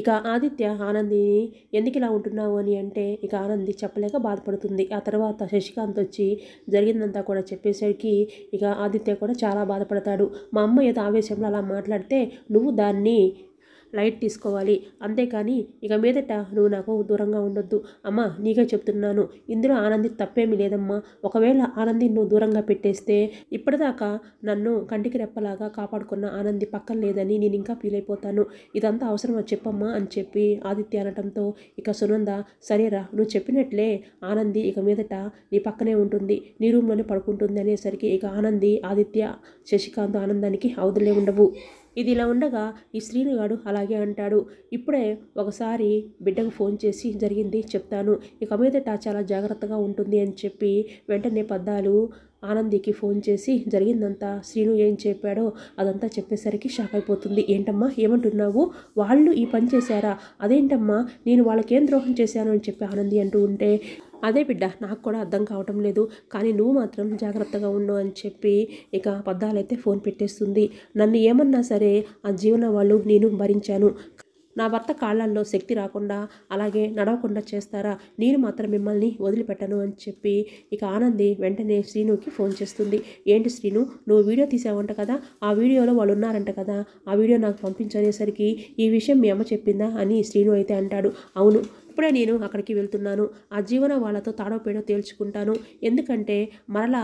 ఇక ఆదిత్య ఆనందిని ఎందుకు ఇలా ఉంటున్నావు అని అంటే ఇక ఆనంది చెప్పలేక బాధపడుతుంది ఆ తర్వాత శశికాంత్ వచ్చి జరిగిందంతా కూడా చెప్పేసరికి ఇక ఆదిత్య కూడా చాలా బాధపడతాడు మా అమ్మ ఏదో ఆవేశంలో అలా మాట్లాడితే నువ్వు దాన్ని లైట్ తీసుకోవాలి అంతేకాని ఇక మీదట నువ్వు నాకు దూరంగా ఉండొద్దు అమ్మా నీకే చెప్తున్నాను ఇందులో ఆనంది తప్పేమీ లేదమ్మా ఒకవేళ ఆనంది నువ్వు దూరంగా పెట్టేస్తే ఇప్పటిదాకా నన్ను కంటికి రెప్పలాగా కాపాడుకున్న ఆనంది పక్కన లేదని నేను ఇంకా ఫీల్ అయిపోతాను ఇదంతా అవసరమా చెప్పమ్మా అని చెప్పి ఆదిత్య అనటంతో ఇక సునంద సరేరా నువ్వు చెప్పినట్లే ఆనంది ఇక మీదట నీ పక్కనే ఉంటుంది నీ రూమ్లోనే పడుకుంటుంది అనేసరికి ఇక ఆనంది ఆదిత్య శశికాంత్ ఆనందానికి అవధులే ఉండవు ఇది ఇలా ఉండగా ఈ శ్రీనుగాడు అలాగే అంటాడు ఇప్పుడే ఒకసారి బిడ్డకు ఫోన్ చేసి జరిగింది చెప్తాను ఇక మీదట చాలా జాగ్రత్తగా ఉంటుంది అని చెప్పి వెంటనే పద్దాలు ఆనందికి ఫోన్ చేసి జరిగిందంతా శ్రీను ఏం చెప్పాడో అదంతా చెప్పేసరికి షాక్ అయిపోతుంది ఏంటమ్మా ఏమంటున్నావు వాళ్ళు ఈ పని చేశారా అదేంటమ్మా నేను వాళ్ళకేం ద్రోహం చేశాను అని చెప్పి ఆనంది అంటూ ఉంటే అదే బిడ్డ నాకు కూడా అర్థం కావటం లేదు కానీ నువ్వు మాత్రం జాగ్రత్తగా ఉండు అని చెప్పి ఇక పద్దాలైతే ఫోన్ పెట్టేస్తుంది నన్ను ఏమన్నా సరే ఆ జీవన వాళ్ళు నేను భరించాను నా భర్త కాళ్ళల్లో శక్తి రాకుండా అలాగే నడవకుండా చేస్తారా నేను మాత్రం మిమ్మల్ని వదిలిపెట్టను అని చెప్పి ఇక ఆనంది వెంటనే శ్రీనుకి ఫోన్ చేస్తుంది ఏంటి శ్రీను నువ్వు వీడియో తీసావంట కదా ఆ వీడియోలో వాళ్ళు ఉన్నారంట కదా ఆ వీడియో నాకు పంపించనేసరికి ఈ విషయం మీ అమ్మ చెప్పిందా అని శ్రీను అయితే అంటాడు అవును ఇప్పుడే నేను అక్కడికి వెళ్తున్నాను ఆ జీవన వాళ్ళతో తాడోపేడో తేల్చుకుంటాను ఎందుకంటే మరలా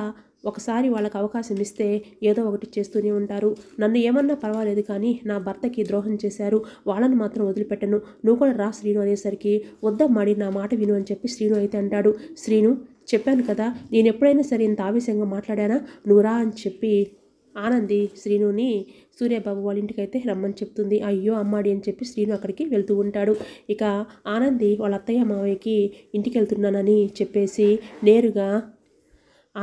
ఒకసారి వాళ్ళకు అవకాశం ఇస్తే ఏదో ఒకటి చేస్తూనే ఉంటారు నన్ను ఏమన్నా పర్వాలేదు కానీ నా భర్తకి ద్రోహం చేశారు వాళ్ళని మాత్రం వదిలిపెట్టను నువ్వు కూడా రా శ్రీను అనేసరికి వద్దమ్మాడి నా మాట విను అని చెప్పి శ్రీను అయితే అంటాడు శ్రీను చెప్పాను కదా నేను ఎప్పుడైనా సరే ఇంత ఆవేశంగా మాట్లాడానా నువ్వు రా అని చెప్పి ఆనంది శ్రీనుని సూర్యబాబు వాళ్ళ ఇంటికైతే రమ్మని చెప్తుంది అయ్యో అమ్మాడి అని చెప్పి శ్రీను అక్కడికి వెళ్తూ ఉంటాడు ఇక ఆనంది వాళ్ళ అత్తయ్య మావయ్యకి ఇంటికి వెళ్తున్నానని చెప్పేసి నేరుగా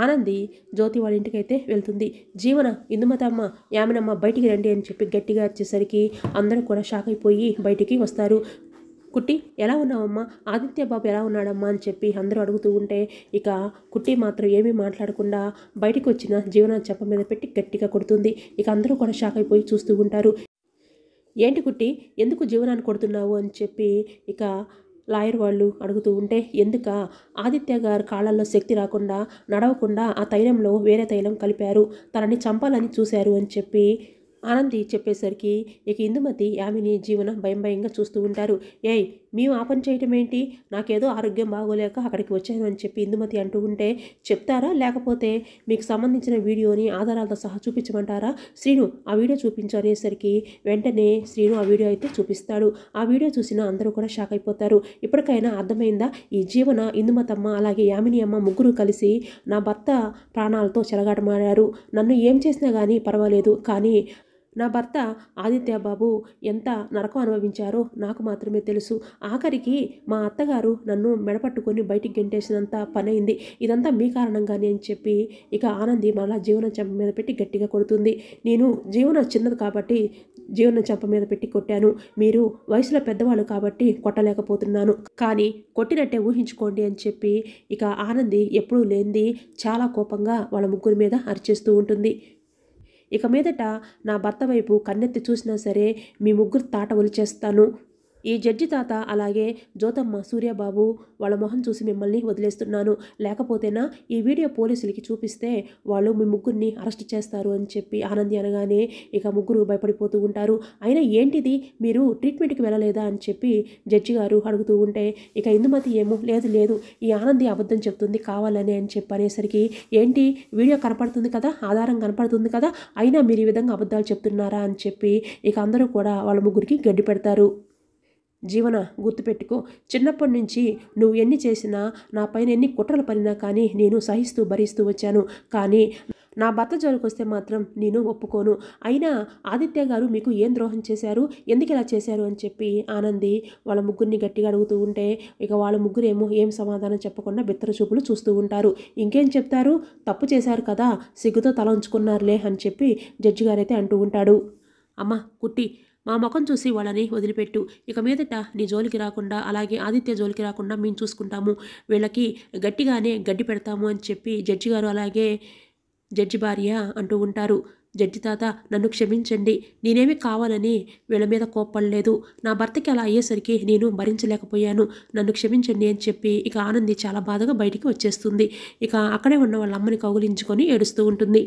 ఆనంది జ్యోతి వాళ్ళ ఇంటికైతే వెళ్తుంది జీవన ఇందుమతమ్మ యామినమ్మ బయటికి రండి అని చెప్పి గట్టిగా వచ్చేసరికి అందరూ కూడా షాక్ అయిపోయి బయటికి వస్తారు కుట్టి ఎలా ఉన్నావమ్మా ఆదిత్య బాబు ఎలా ఉన్నాడమ్మా అని చెప్పి అందరూ అడుగుతూ ఉంటే ఇక కుట్టి మాత్రం ఏమీ మాట్లాడకుండా బయటకు వచ్చిన జీవనా చెప్ప మీద పెట్టి గట్టిగా కొడుతుంది ఇక అందరూ కూడా షాక్ అయిపోయి చూస్తూ ఉంటారు ఏంటి కుట్టి ఎందుకు జీవనాన్ని కొడుతున్నావు అని చెప్పి ఇక లాయర్ వాళ్ళు అడుగుతూ ఉంటే ఎందుక ఆదిత్య గారు కాళ్ళల్లో శక్తి రాకుండా నడవకుండా ఆ తైలంలో వేరే తైలం కలిపారు తనని చంపాలని చూశారు అని చెప్పి ఆనంది చెప్పేసరికి ఇక ఇందుమతి యామిని జీవనం భయం భయంగా చూస్తూ ఉంటారు ఏయ్ మేము ఆ పని చేయటం ఏంటి నాకేదో ఆరోగ్యం బాగోలేక అక్కడికి వచ్చాను అని చెప్పి ఇందుమతి అంటూ ఉంటే చెప్తారా లేకపోతే మీకు సంబంధించిన వీడియోని ఆధారాలతో సహా చూపించమంటారా శ్రీను ఆ వీడియో చూపించనేసరికి వెంటనే శ్రీను ఆ వీడియో అయితే చూపిస్తాడు ఆ వీడియో చూసిన అందరూ కూడా షాక్ అయిపోతారు ఇప్పటికైనా అర్థమైందా ఈ జీవన ఇందుమతమ్మ అలాగే యామిని అమ్మ ముగ్గురు కలిసి నా భర్త ప్రాణాలతో చెలగాటమాడారు నన్ను ఏం చేసినా కానీ పర్వాలేదు కానీ నా భర్త ఆదిత్య బాబు ఎంత నరకం అనుభవించారో నాకు మాత్రమే తెలుసు ఆఖరికి మా అత్తగారు నన్ను మెడపట్టుకొని బయటికి గెంటేసినంత పని అయింది ఇదంతా మీ కారణంగానే అని చెప్పి ఇక ఆనంది మళ్ళా జీవన చెంప మీద పెట్టి గట్టిగా కొడుతుంది నేను జీవన చిన్నది కాబట్టి జీవన చెంప మీద పెట్టి కొట్టాను మీరు వయసులో పెద్దవాళ్ళు కాబట్టి కొట్టలేకపోతున్నాను కానీ కొట్టినట్టే ఊహించుకోండి అని చెప్పి ఇక ఆనంది ఎప్పుడూ లేనిది చాలా కోపంగా వాళ్ళ ముగ్గురి మీద అరిచేస్తూ ఉంటుంది ఇక మీదట నా భర్త వైపు కన్నెత్తి చూసినా సరే మీ ముగ్గురు తాట ఒలిచేస్తాను ఈ జడ్జి తాత అలాగే జ్యోతమ్మ సూర్యబాబు వాళ్ళ మొహం చూసి మిమ్మల్ని వదిలేస్తున్నాను లేకపోతేనా ఈ వీడియో పోలీసులకి చూపిస్తే వాళ్ళు మీ ముగ్గురిని అరెస్ట్ చేస్తారు అని చెప్పి ఆనంది అనగానే ఇక ముగ్గురు భయపడిపోతూ ఉంటారు అయినా ఏంటిది మీరు ట్రీట్మెంట్కి వెళ్ళలేదా అని చెప్పి జడ్జి గారు అడుగుతూ ఉంటే ఇక ఇందుమతి ఏమో లేదు లేదు ఈ ఆనంది అబద్ధం చెప్తుంది కావాలని అని చెప్పి అనేసరికి ఏంటి వీడియో కనపడుతుంది కదా ఆధారం కనపడుతుంది కదా అయినా మీరు ఈ విధంగా అబద్ధాలు చెప్తున్నారా అని చెప్పి ఇక అందరూ కూడా వాళ్ళ ముగ్గురికి గడ్డి పెడతారు జీవన గుర్తుపెట్టుకో చిన్నప్పటి నుంచి నువ్వు ఎన్ని చేసినా నా పైన ఎన్ని కుట్రలు పడినా కానీ నేను సహిస్తూ భరిస్తూ వచ్చాను కానీ నా భర్త వస్తే మాత్రం నేను ఒప్పుకోను అయినా ఆదిత్య గారు మీకు ఏం ద్రోహం చేశారు ఎందుకు ఇలా చేశారు అని చెప్పి ఆనంది వాళ్ళ ముగ్గురిని గట్టిగా అడుగుతూ ఉంటే ఇక వాళ్ళ ముగ్గురేమో ఏం సమాధానం చెప్పకుండా బిత్తర చూపులు చూస్తూ ఉంటారు ఇంకేం చెప్తారు తప్పు చేశారు కదా సిగ్గుతో తల ఉంచుకున్నారులే అని చెప్పి జడ్జి గారైతే అంటూ ఉంటాడు అమ్మ కుట్టి మా ముఖం చూసి వాళ్ళని వదిలిపెట్టు ఇక మీదట నీ జోలికి రాకుండా అలాగే ఆదిత్య జోలికి రాకుండా మేము చూసుకుంటాము వీళ్ళకి గట్టిగానే గడ్డి పెడతాము అని చెప్పి జడ్జి గారు అలాగే జడ్జి భార్య అంటూ ఉంటారు జడ్జి తాత నన్ను క్షమించండి నేనేమి కావాలని వీళ్ళ మీద లేదు నా భర్తకి అలా అయ్యేసరికి నేను భరించలేకపోయాను నన్ను క్షమించండి అని చెప్పి ఇక ఆనంది చాలా బాధగా బయటికి వచ్చేస్తుంది ఇక అక్కడే ఉన్న వాళ్ళ అమ్మని కౌగులించుకొని ఏడుస్తూ ఉంటుంది